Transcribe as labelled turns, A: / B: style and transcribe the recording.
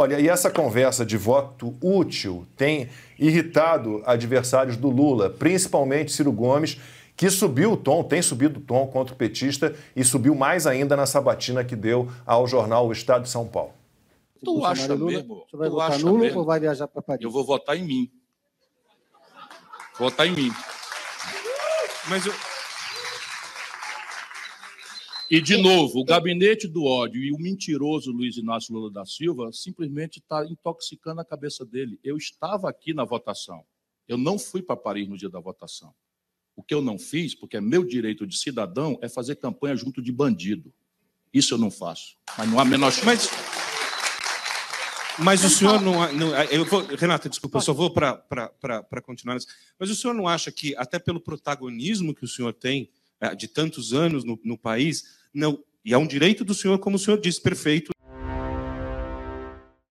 A: Olha, e essa conversa de voto útil tem irritado adversários do Lula, principalmente Ciro Gomes, que subiu o tom, tem subido o tom contra o petista e subiu mais ainda na sabatina que deu ao jornal O Estado de São Paulo.
B: Tu acha Lula, mesmo? Você vai tu votar Lula mesmo? ou vai viajar para Paris? Eu vou votar
A: em mim.
C: Votar em mim. Mas eu, e, de novo, o gabinete do ódio e o mentiroso Luiz Inácio Lula da Silva simplesmente está intoxicando a cabeça dele. Eu estava aqui na votação. Eu não fui para Paris no dia da votação. O que eu não fiz, porque é meu direito de cidadão, é fazer campanha junto de bandido. Isso eu não faço. Mas não há menor
D: Mas o senhor não. não eu vou, Renata, desculpa, eu só vou para continuar. Mas o senhor não acha que, até pelo protagonismo que o senhor tem é, de tantos anos no, no país, não, e é um direito do senhor, como o senhor disse, perfeito,